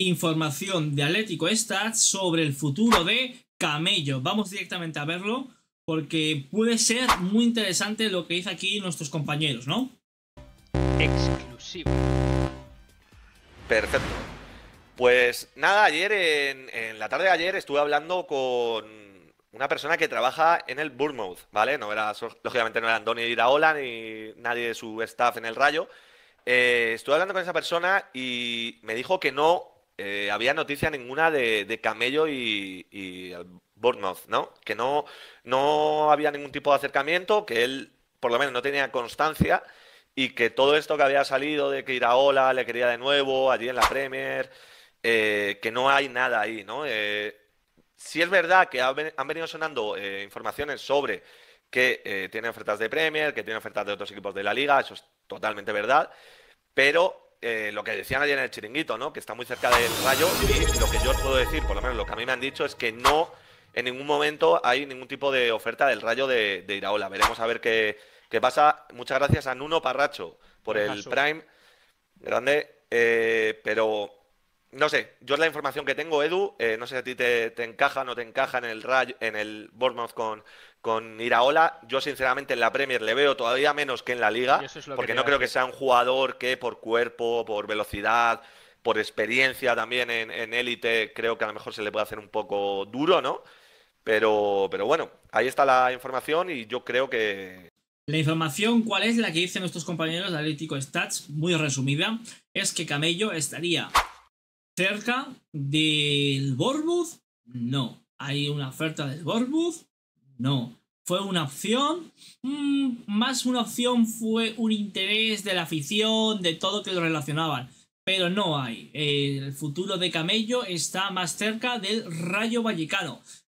información de Atlético Stats sobre el futuro de Camello. Vamos directamente a verlo porque puede ser muy interesante lo que dice aquí nuestros compañeros, ¿no? Exclusivo. Perfecto. Pues nada, ayer en, la tarde de ayer estuve hablando con una persona que trabaja en el Bournemouth, ¿vale? No era, lógicamente no era Andoni Iraola ni nadie de su staff en el Rayo. Eh, estuve hablando con esa persona y me dijo que no eh, había noticia ninguna de, Camello y, y ¿no? Que no, no había ningún tipo de acercamiento, que él por lo menos no tenía constancia y que todo esto que había salido de que Iraola le quería de nuevo allí en la Premier, eh, que no hay nada ahí, ¿no? Eh, sí es verdad que han venido sonando eh, informaciones sobre que tiene ofertas de Premier, que tiene ofertas de otros equipos de la liga, eso es totalmente verdad, pero eh, lo que decían ayer en el chiringuito, ¿no? Que está muy cerca del rayo. Y lo que yo os puedo decir, por lo menos lo que a mí me han dicho, es que no en ningún momento hay ningún tipo de oferta del rayo de, Iraola. Veremos a ver qué, qué, pasa. Muchas gracias a Nuno Parracho por el Prime. Grande. Eh, pero no sé, yo es la información que tengo, Edu. Eh, no sé si a ti te, encaja o no te encaja en el, en el Bournemouth con, con Iraola. Yo, sinceramente, en la Premier le veo todavía menos que en la Liga, porque no creo que sea un jugador que por cuerpo, por velocidad, por experiencia también en élite, creo que a lo mejor se le puede hacer un poco duro, ¿no? Pero, pero bueno, ahí está la información y yo creo que, la información, ¿cuál es la que dicen nuestros compañeros de Atlético Stats? Muy resumida, es que Camello estaría cerca del Bournemouth, no. Hay una oferta del Bournemouth, no. Fue una opción, mm, más una opción fue un interés de la afición, de todo que lo relacionaban. Pero no hay. Eh, el futuro de Camello está más cerca del Rayo Vallecano.